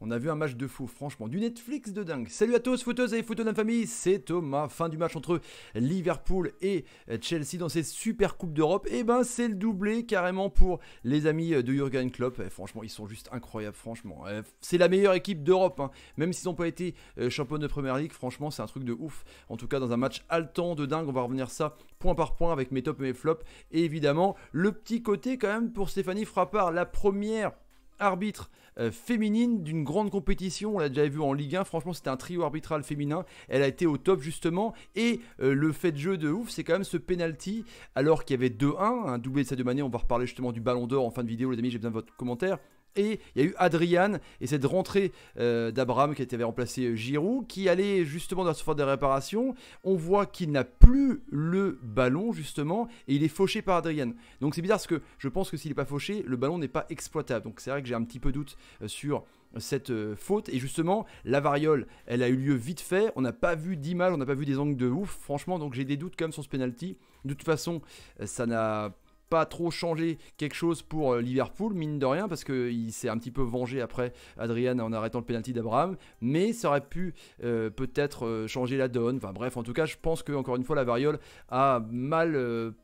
On a vu un match de fou, franchement, du Netflix de dingue. Salut à tous, photos et photos de famille, c'est Thomas. Fin du match entre Liverpool et Chelsea dans cette super Coupe d'Europe. Et eh ben, c'est le doublé carrément pour les amis de Jurgen Klopp. Et eh, franchement, ils sont juste incroyables, franchement. Eh, c'est la meilleure équipe d'Europe, hein. même s'ils n'ont pas été euh, champions de Première League. Franchement, c'est un truc de ouf. En tout cas, dans un match haletant de dingue, on va revenir ça point par point avec mes tops et mes flops. Et évidemment, le petit côté quand même pour Stéphanie Frappard, la première arbitre euh, féminine d'une grande compétition. On l'a déjà vu en Ligue 1. Franchement, c'était un trio arbitral féminin. Elle a été au top justement. Et euh, le fait de jeu de ouf, c'est quand même ce penalty. Alors qu'il y avait 2-1, un doublé de de manière. On va reparler justement du Ballon d'Or en fin de vidéo, les amis. J'ai besoin de votre commentaire. Et il y a eu Adrian et cette rentrée euh, d'Abraham qui avait remplacé euh, Giroud, qui allait justement dans ce fort des réparations. On voit qu'il n'a plus le ballon justement et il est fauché par Adrian. Donc c'est bizarre parce que je pense que s'il n'est pas fauché, le ballon n'est pas exploitable. Donc c'est vrai que j'ai un petit peu doute euh, sur cette faute. Et justement, la variole, elle a eu lieu vite fait. On n'a pas vu d'image, on n'a pas vu des angles de ouf, franchement. Donc j'ai des doutes quand même sur ce penalty. De toute façon, ça n'a pas trop changé quelque chose pour euh, Liverpool, mine de rien, parce qu'il s'est un petit peu vengé après Adrian en arrêtant le pénalty d'Abraham, mais ça aurait pu euh, peut-être euh, changer la donne. Enfin bref, en tout cas, je pense que encore une fois, la variole a mal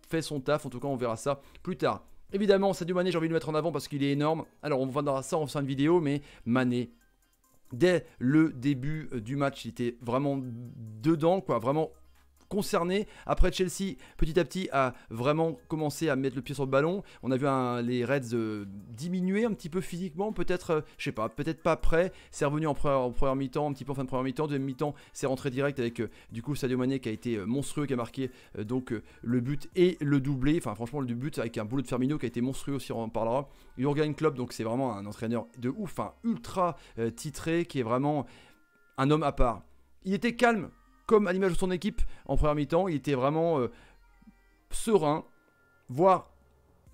fait son taf. En tout cas, on verra ça plus tard. Évidemment, Sadio Mané, j'ai envie de le mettre en avant parce qu'il est énorme. Alors, on verra ça en fin de vidéo, mais Mané dès le début du match. Il était vraiment dedans, quoi, vraiment concerné, Après, Chelsea, petit à petit, a vraiment commencé à mettre le pied sur le ballon. On a vu les Reds euh, diminuer un petit peu physiquement, peut-être, euh, je sais pas, peut-être pas prêt. C'est revenu en première, mi-temps, un petit peu en fin de première mi-temps. Deuxième mi-temps, c'est rentré direct avec euh, du coup Sadio Mané qui a été monstrueux, qui a marqué donc le but et le doublé. Enfin, franchement, le but avec un boulot de Firmino qui a été monstrueux aussi, on en parlera. Jurgen Klopp, donc c'est vraiment un entraîneur de ouf, un ultra titré qui est vraiment un homme à part. Il était calme comme à l'image de son équipe en première mi-temps, il était vraiment euh, serein, voire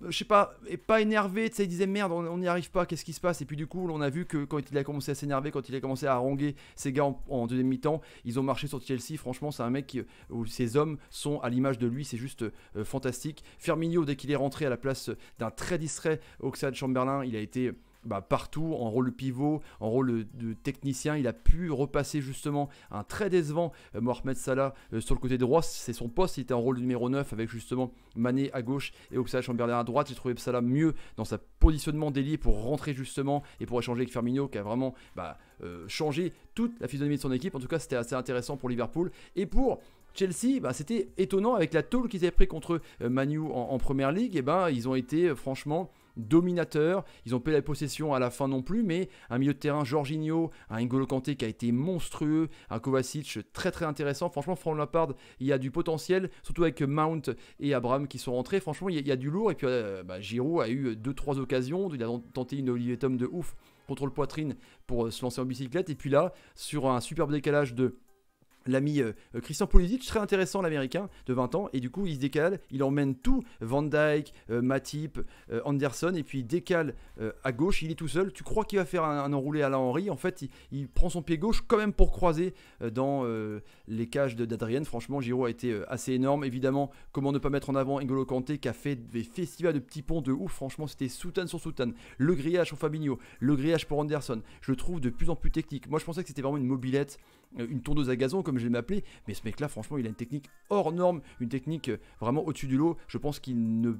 je sais pas, et pas énervé, tu il disait merde, on n'y arrive pas, qu'est-ce qui se passe Et puis du coup, on a vu que quand il a commencé à s'énerver, quand il a commencé à haranguer ses gars en, deuxième mi-temps, ils ont marché sur Chelsea. Franchement, c'est un mec où ses hommes sont à l'image de lui, c'est juste euh, fantastique. Firmino, dès qu'il est rentré à la place d'un très distrait Oxade Chamberlain, il a été bah, partout en rôle pivot, en rôle de technicien. Il a pu repasser justement un très décevant euh, Mohamed Salah euh, sur le côté droit. C'est son poste, il était en rôle numéro 9 avec justement Mané à gauche et Oxlade Chamberlain à droite. J'ai trouvé Salah mieux dans sa positionnement délié pour rentrer justement et pour échanger avec Firmino qui a vraiment bah, euh, changé toute la physionomie de son équipe. En tout cas, c'était assez intéressant pour Liverpool et pour Chelsea, bah, c'était étonnant avec la tôle qu'ils avaient pris contre Manu en, première ligue. Et eh ben, ils ont été franchement dominateur. Ils ont payé la possession à la fin non plus, mais un milieu de terrain Jorginho, un Ingolo Kanté qui a été monstrueux, un Kovacic très très intéressant. Franchement, Franck Lampard, il y a du potentiel, surtout avec Mount et Abraham qui sont rentrés. Franchement, il y a, du lourd. Et puis euh, bah, Giroud a eu 2-3 occasions, il a tenté une Olivier Tom de ouf contre le poitrine pour euh, se lancer en bicyclette. Et puis là, sur un superbe décalage de l'ami euh, euh, Christian Pulisic, très intéressant l'américain de 20 ans, et du coup il se décale, il emmène tout, Van Dyke, euh, Matip, Anderson, et puis il décale à gauche, il est tout seul, tu crois qu'il va faire un, enroulé à la Henry, en fait il, prend son pied gauche quand même pour croiser dans les cages d'Adrienne, franchement Giro a été assez énorme, évidemment comment ne pas mettre en avant N'Golo Kanté qui a fait des festivals de petits ponts de ouf, franchement c'était soutane sur soutane, le grillage pour Fabinho, le grillage pour Anderson, je le trouve de plus en plus technique, moi je pensais que c'était vraiment une mobilette euh, une tondeuse à gazon, comme je l'ai m'appeler. Mais ce mec-là, franchement, il a une technique hors norme, une technique euh, vraiment au-dessus du lot. Je pense qu'il ne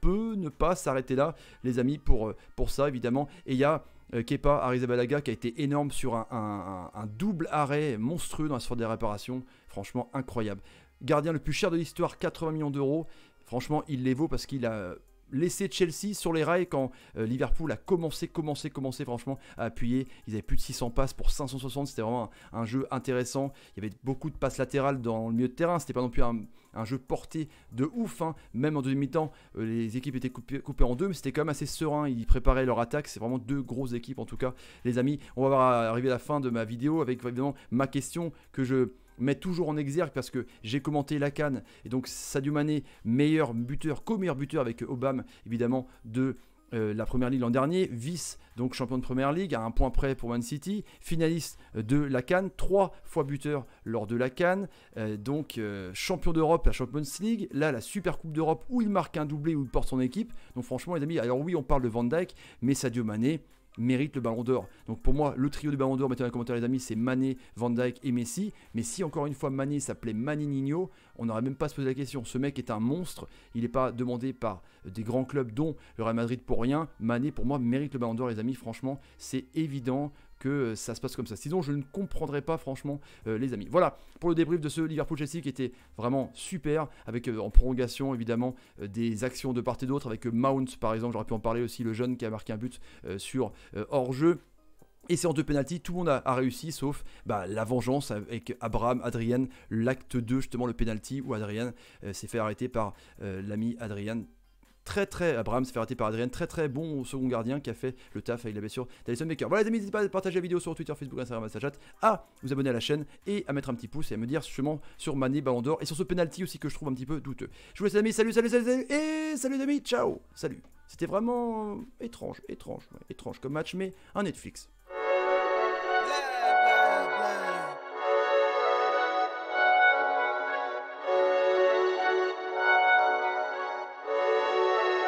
peut ne pas s'arrêter là, les amis, pour, euh, pour ça, évidemment. Et il y a. Kepa Arizabalaga qui a été énorme sur un, un, double arrêt monstrueux dans la sphère des réparations, franchement incroyable. Gardien le plus cher de l'histoire, 80 millions d'euros, franchement il les vaut parce qu'il a laissé Chelsea sur les rails quand euh, Liverpool a commencé, commencé, commencé franchement à appuyer. Ils avaient plus de 600 passes pour 560, c'était vraiment un, jeu intéressant. Il y avait beaucoup de passes latérales dans le milieu de terrain, c'était pas non plus un, jeu porté de ouf. Hein. Même en deuxième temps euh, les équipes étaient coupées, coupées en deux, mais c'était quand même assez serein. Ils préparaient leur attaque, c'est vraiment deux grosses équipes en tout cas, les amis. On va voir arriver à la fin de ma vidéo avec évidemment ma question que je mettre toujours en exergue parce que j'ai commenté la canne. Et donc Sadio Mané, meilleur buteur, co-meilleur buteur avec Obama, évidemment, de euh, la première ligue l'an dernier, vice donc champion de première ligue à un point près pour Man City, finaliste de la Cannes, trois fois buteur lors de la Cannes, euh, donc euh, champion d'Europe, la Champions League, là la Super Coupe d'Europe où il marque un doublé où il porte son équipe. Donc franchement les amis, alors oui on parle de Van Dijk, mais Sadio Mané, mérite le ballon d'or. Donc pour moi, le trio du ballon d'or, mettez un commentaire les amis, c'est Mané, Van Dyke et Messi. Mais si encore une fois Mané s'appelait Maninho, on n'aurait même pas à se poser la question. Ce mec est un monstre, il n'est pas demandé par des grands clubs dont le Real Madrid pour rien. Mané pour moi mérite le ballon d'or les amis, franchement, c'est évident que euh, ça se passe comme ça. Sinon, je ne comprendrais pas, franchement, euh, les amis. Voilà pour le débrief de ce Liverpool-Chelsea qui était vraiment super, avec euh, en prolongation, évidemment, des actions de part et d'autre, avec Mount, par exemple, j'aurais pu en parler aussi, le jeune qui a marqué un but sur hors-jeu. Et c'est en deux pénalty, tout le monde a, réussi, sauf bah, la vengeance avec Abraham, Adrien, l'acte 2, justement le pénalty, où Adrien s'est fait arrêter par l'ami Adrien très très, Abraham s'est fait rater par Adrien, très très bon second gardien qui a fait le taf avec la blessure d'Alison Baker. Voilà les amis, n'hésitez pas à partager la vidéo sur Twitter, Facebook, Instagram, Snapchat. à vous abonner à la chaîne et à mettre un petit pouce et à me dire justement sur Mané, Ballon d'Or et sur ce penalty aussi que je trouve un petit peu douteux. Je vous laisse les amis, salut, salut, salut, salut et salut les amis, ciao, salut. C'était vraiment euh, étrange, étrange, étrange comme match, mais un Netflix.